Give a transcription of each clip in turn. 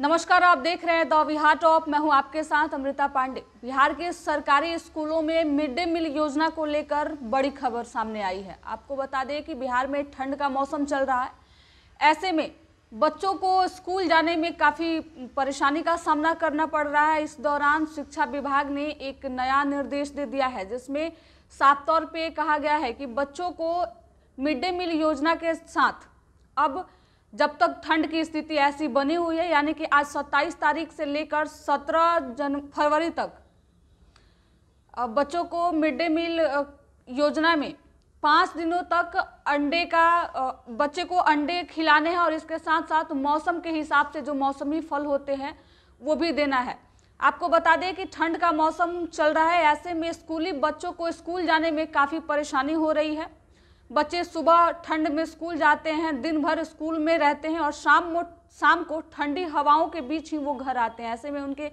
नमस्कार आप देख रहे हैं द बिहार टॉप मैं हूं आपके साथ अमृता पांडे बिहार के सरकारी स्कूलों में मिड डे मील योजना को लेकर बड़ी खबर सामने आई है आपको बता दें कि बिहार में ठंड का मौसम चल रहा है ऐसे में बच्चों को स्कूल जाने में काफ़ी परेशानी का सामना करना पड़ रहा है इस दौरान शिक्षा विभाग ने एक नया निर्देश दे दिया है जिसमें साफ तौर पर कहा गया है कि बच्चों को मिड डे मील योजना के साथ अब जब तक ठंड की स्थिति ऐसी बनी हुई है यानी कि आज 27 तारीख से लेकर 17 जन फरवरी तक बच्चों को मिड डे मील योजना में पाँच दिनों तक अंडे का बच्चे को अंडे खिलाने हैं और इसके साथ साथ मौसम के हिसाब से जो मौसमी फल होते हैं वो भी देना है आपको बता दें कि ठंड का मौसम चल रहा है ऐसे में स्कूली बच्चों को स्कूल जाने में काफ़ी परेशानी हो रही है बच्चे सुबह ठंड में स्कूल जाते हैं दिन भर स्कूल में रहते हैं और शाम शाम को ठंडी हवाओं के बीच ही वो घर आते हैं ऐसे में उनके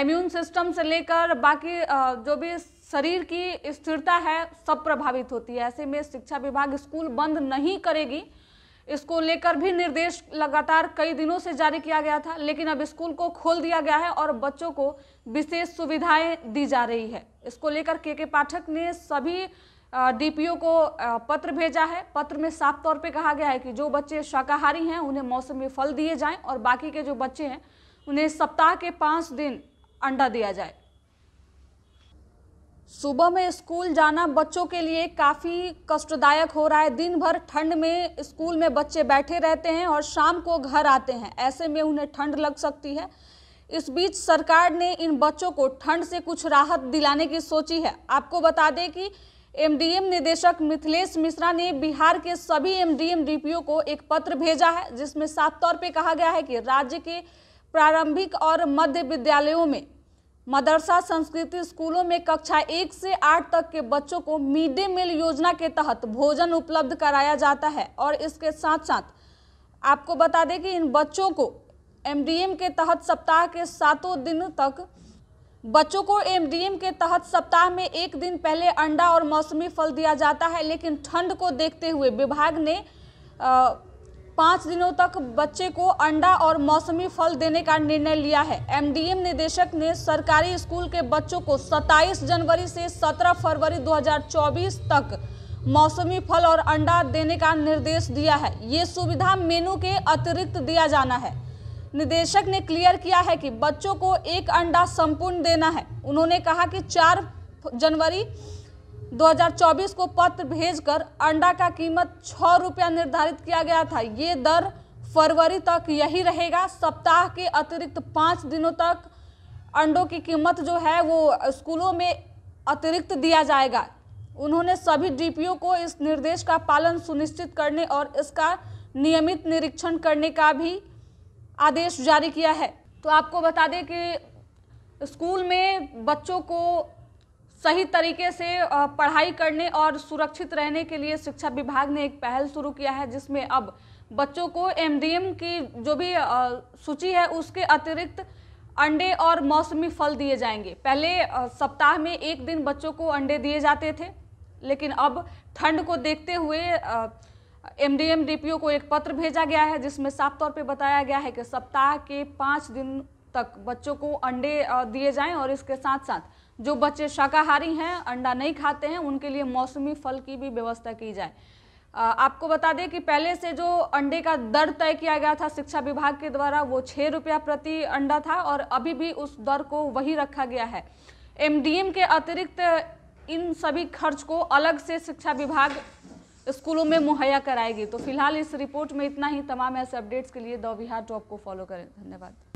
इम्यून सिस्टम से लेकर बाकी जो भी शरीर की स्थिरता है सब प्रभावित होती है ऐसे में शिक्षा विभाग स्कूल बंद नहीं करेगी इसको लेकर भी निर्देश लगातार कई दिनों से जारी किया गया था लेकिन अब स्कूल को खोल दिया गया है और बच्चों को विशेष सुविधाएं दी जा रही है इसको लेकर के के पाठक ने सभी डीपीओ को पत्र भेजा है पत्र में साफ तौर पे कहा गया है कि जो बच्चे शाकाहारी हैं उन्हें मौसमी फल दिए जाएं और बाकी के जो बच्चे हैं उन्हें सप्ताह के पाँच दिन अंडा दिया जाए सुबह में स्कूल जाना बच्चों के लिए काफ़ी कष्टदायक हो रहा है दिन भर ठंड में स्कूल में बच्चे बैठे रहते हैं और शाम को घर आते हैं ऐसे में उन्हें ठंड लग सकती है इस बीच सरकार ने इन बच्चों को ठंड से कुछ राहत दिलाने की सोची है आपको बता दें कि एमडीएम निदेशक मिथिलेश मिश्रा ने बिहार के सभी एमडीएम डीपीओ को एक पत्र भेजा है जिसमें साफ तौर पे कहा गया है कि राज्य के प्रारंभिक और मध्य विद्यालयों में मदरसा संस्कृति स्कूलों में कक्षा एक से आठ तक के बच्चों को मिड डे मील योजना के तहत भोजन उपलब्ध कराया जाता है और इसके साथ साथ आपको बता दें कि इन बच्चों को एमडीएम के तहत सप्ताह के सातों दिन तक बच्चों को एमडीएम के तहत सप्ताह में एक दिन पहले अंडा और मौसमी फल दिया जाता है लेकिन ठंड को देखते हुए विभाग ने पाँच दिनों तक बच्चे को अंडा और मौसमी फल देने का निर्णय लिया है एमडीएम निदेशक ने सरकारी स्कूल के बच्चों को 27 जनवरी से 17 फरवरी 2024 तक मौसमी फल और अंडा देने का निर्देश दिया है ये सुविधा मेनू के अतिरिक्त दिया जाना है निदेशक ने क्लियर किया है कि बच्चों को एक अंडा संपूर्ण देना है उन्होंने कहा कि 4 जनवरी 2024 को पत्र भेजकर अंडा का कीमत छः रुपया निर्धारित किया गया था ये दर फरवरी तक यही रहेगा सप्ताह के अतिरिक्त पाँच दिनों तक अंडों की कीमत जो है वो स्कूलों में अतिरिक्त दिया जाएगा उन्होंने सभी डीपीओ को इस निर्देश का पालन सुनिश्चित करने और इसका नियमित निरीक्षण करने का भी आदेश जारी किया है तो आपको बता दें कि स्कूल में बच्चों को सही तरीके से पढ़ाई करने और सुरक्षित रहने के लिए शिक्षा विभाग ने एक पहल शुरू किया है जिसमें अब बच्चों को एमडीएम की जो भी सूची है उसके अतिरिक्त अंडे और मौसमी फल दिए जाएंगे पहले सप्ताह में एक दिन बच्चों को अंडे दिए जाते थे लेकिन अब ठंड को देखते हुए एमडीएम डीपीओ को एक पत्र भेजा गया है जिसमें साफ तौर पर बताया गया है कि सप्ताह के पाँच दिन तक बच्चों को अंडे दिए जाएं और इसके साथ साथ जो बच्चे शाकाहारी हैं अंडा नहीं खाते हैं उनके लिए मौसमी फल की भी व्यवस्था की जाए आपको बता दें कि पहले से जो अंडे का दर तय किया गया था शिक्षा विभाग के द्वारा वो छः रुपया प्रति अंडा था और अभी भी उस दर को वही रखा गया है एमडीएम के अतिरिक्त इन सभी खर्च को अलग से शिक्षा विभाग स्कूलों में मुहैया कराएगी तो फिलहाल इस रिपोर्ट में इतना ही तमाम ऐसे अपडेट्स के लिए द विहार टॉप को फॉलो करें धन्यवाद